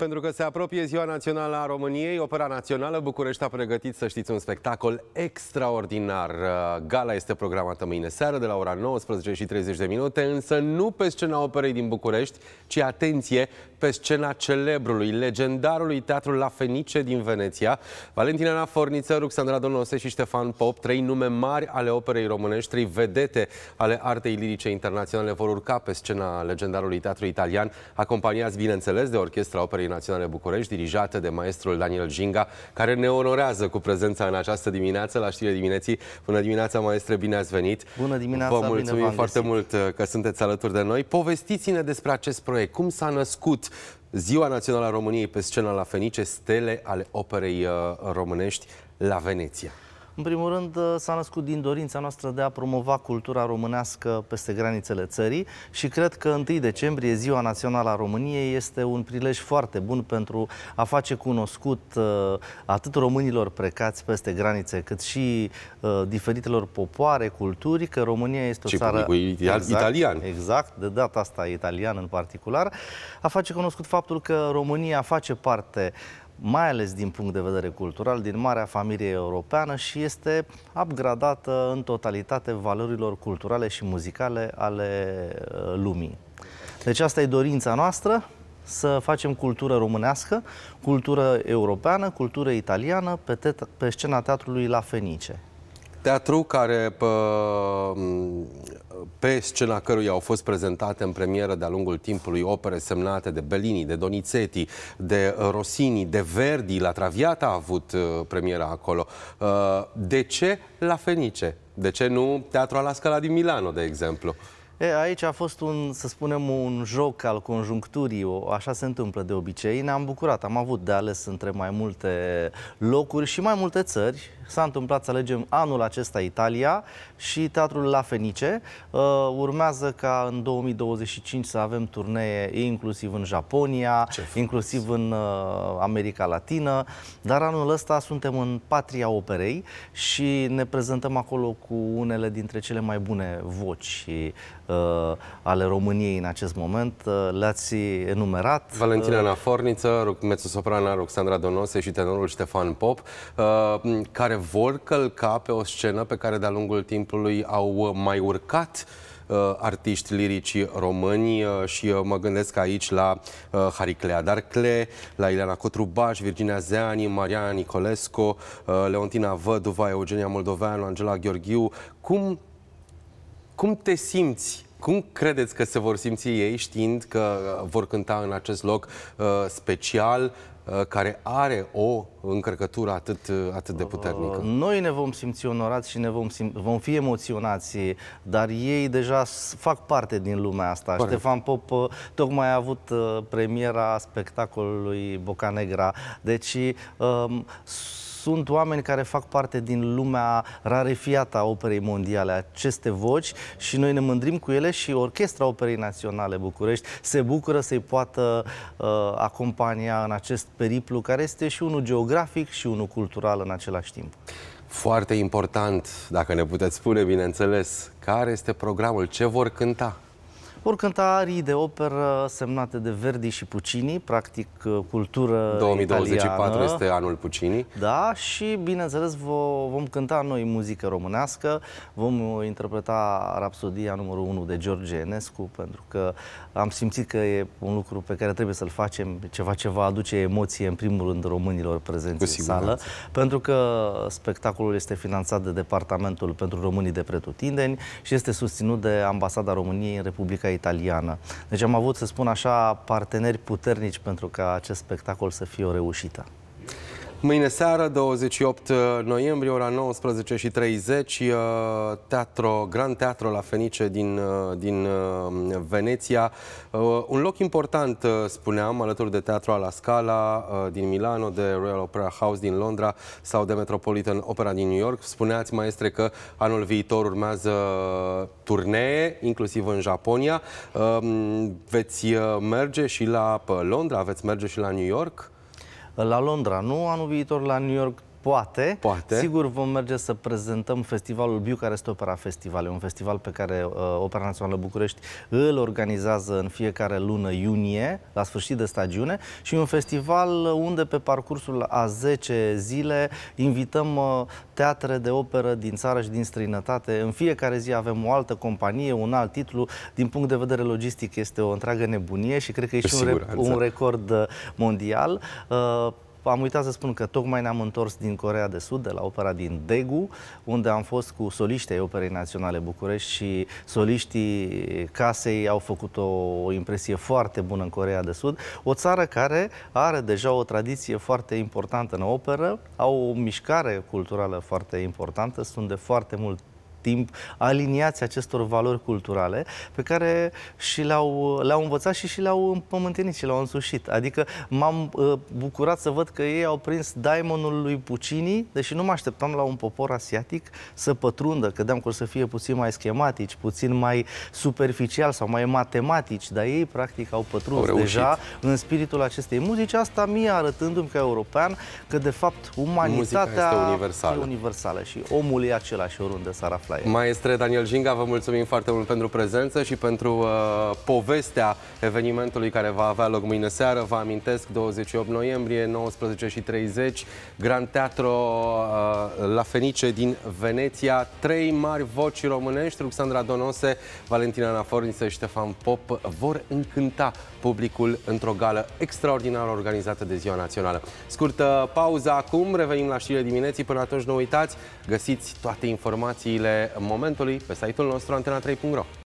Pentru că se apropie Ziua Națională a României, Opera Națională București a pregătit, să știți, un spectacol extraordinar. Uh, gala este programată mâine seară de la ora 19 și 30 de minute, însă nu pe scena Operei din București, ci, atenție, pe scena celebrului, legendarului Teatrul La Fenice din Veneția. Valentina La Forniță, Ruxandra Donose și Ștefan Pop, trei nume mari ale operei românești, trei vedete ale artei lirice internaționale, vor urca pe scena legendarului teatru italian, acompaniați, bineînțeles, de orchestra operei Naționale București, dirijată de maestrul Daniel Ginga, care ne onorează cu prezența în această dimineață la știrile dimineții. Bună dimineața, maestre, bine ați venit! Bună dimineața, Vă mulțumim bine foarte găsit. mult că sunteți alături de noi. Povestiți-ne despre acest proiect. Cum s-a născut Ziua Națională a României pe scena la Fenice, stele ale operei uh, românești la Veneția? În primul rând, uh, s-a născut din dorința noastră de a promova cultura românească peste granițele țării și cred că 1 decembrie, Ziua Națională a României, este un prilej foarte bun pentru a face cunoscut uh, atât românilor plecați peste granițe, cât și uh, diferitelor popoare, culturi, că România este o și țară... Exact, italian. Exact, de data asta italian în particular, a face cunoscut faptul că România face parte mai ales din punct de vedere cultural, din marea familie europeană și este upgradată în totalitate valorilor culturale și muzicale ale uh, lumii. Deci asta e dorința noastră, să facem cultură românească, cultură europeană, cultură italiană pe, te- pe scena teatrului La Fenice. Teatru care pă, pe scena căruia au fost prezentate în premieră de-a lungul timpului opere semnate de Bellini, de Donizetti, de uh, Rossini, de Verdi. La Traviata a avut uh, premiera acolo. Uh, de ce la Fenice? De ce nu Teatrul la Scala din Milano, de exemplu? E, aici a fost un, să spunem, un joc al conjuncturii, o, așa se întâmplă de obicei. Ne-am bucurat, am avut de ales între mai multe locuri și mai multe țări. S-a întâmplat să alegem anul acesta Italia și Teatrul La Fenice. Uh, urmează ca în 2025 să avem turnee inclusiv în Japonia, inclusiv în uh, America Latină, dar anul ăsta suntem în patria operei și ne prezentăm acolo cu unele dintre cele mai bune voci uh, Uh, ale României în acest moment. Uh, le-ați enumerat. Uh, Valentina Naforniță, soprana; Roxandra Donose și tenorul Ștefan Pop, care vor călca pe o scenă pe care de-a lungul timpului au mai urcat artiști lirici români și mă gândesc aici la Hariclea Darcle, la Ileana Cotrubaș, Virginia Zeani, Maria Nicolescu, Leontina Văduva, Eugenia Moldoveanu, Angela Gheorghiu. Cum cum te simți? Cum credeți că se vor simți ei știind că uh, vor cânta în acest loc uh, special uh, care are o încărcătură atât, uh, atât de puternică? Uh, noi ne vom simți onorați și ne vom, sim- vom fi emoționați, dar ei deja fac parte din lumea asta. Pare. Ștefan Pop tocmai a avut premiera spectacolului Boca Negra, deci uh, sunt oameni care fac parte din lumea rarefiată a operei mondiale, aceste voci și noi ne mândrim cu ele și Orchestra Operei Naționale București se bucură să-i poată uh, acompania în acest periplu care este și unul geografic și unul cultural în același timp. Foarte important, dacă ne puteți spune, bineînțeles, care este programul, ce vor cânta? vor cânta arii de operă semnate de Verdi și Puccini, practic uh, cultură 2024 italiană. este anul Puccini. Da, și bineînțeles vom cânta noi muzică românească, vom interpreta Rapsodia numărul 1 de George Enescu, pentru că am simțit că e un lucru pe care trebuie să-l facem, ceva ce va aduce emoție în primul rând românilor prezenți în sală, pentru că spectacolul este finanțat de Departamentul pentru Românii de Pretutindeni și este susținut de Ambasada României în Republica italiană. Deci am avut, să spun așa, parteneri puternici pentru ca acest spectacol să fie o reușită. Mâine seară, 28 uh, noiembrie, ora 19.30, uh, teatro, Grand Teatro la Fenice din, uh, din Veneția. Un loc important, spuneam, alături de Teatro la Scala din Milano, de Royal Opera House din Londra sau de Metropolitan Opera din New York. Spuneați, maestre, că anul viitor urmează turnee, inclusiv în Japonia. Um, veți merge și la Londra, veți merge și la New York? la Londra, nu anul viitor la New York Poate. Poate. Sigur vom merge să prezentăm festivalul este Opera Festival. E un festival pe care uh, Opera Națională București îl organizează în fiecare lună iunie, la sfârșit de stagiune, și un festival unde pe parcursul a 10 zile invităm uh, teatre de operă din țară și din străinătate. În fiecare zi avem o altă companie, un alt titlu. Din punct de vedere logistic este o întreagă nebunie și cred că e și un, re- un exact. record uh, mondial. Uh, am uitat să spun că tocmai ne-am întors din Corea de Sud, de la opera din Degu, unde am fost cu soliștii ai Operei Naționale București și soliștii casei au făcut o, o impresie foarte bună în Corea de Sud, o țară care are deja o tradiție foarte importantă în operă, au o mișcare culturală foarte importantă, sunt de foarte mult timp aliniați acestor valori culturale pe care și le-au, le-au învățat și, și le-au împământenit și le-au însușit. Adică m-am uh, bucurat să văd că ei au prins Daimonul lui Puccini, deși nu mă așteptam la un popor asiatic să pătrundă, credeam că o să fie puțin mai schematici, puțin mai superficial sau mai matematici, dar ei practic au pătruns au deja în spiritul acestei muzici, asta mie arătându-mi ca european că de fapt umanitatea este universală. este universală și omul e același oriunde s-ar afla la ei. Maestre Daniel Jinga, vă mulțumim foarte mult pentru prezență și pentru uh, povestea evenimentului care va avea loc mâine seară. Vă amintesc, 28 noiembrie, 19.30, Grand Teatro uh, la Fenice din Veneția. Trei mari voci românești, Ruxandra Donose, Valentina Anaforniță și Ștefan Pop, vor încânta publicul într-o gală extraordinară organizată de Ziua Națională. Scurtă pauză acum, revenim la știrile dimineții. Până atunci, nu uitați, găsiți toate informațiile momentului pe site-ul nostru antena3.ro.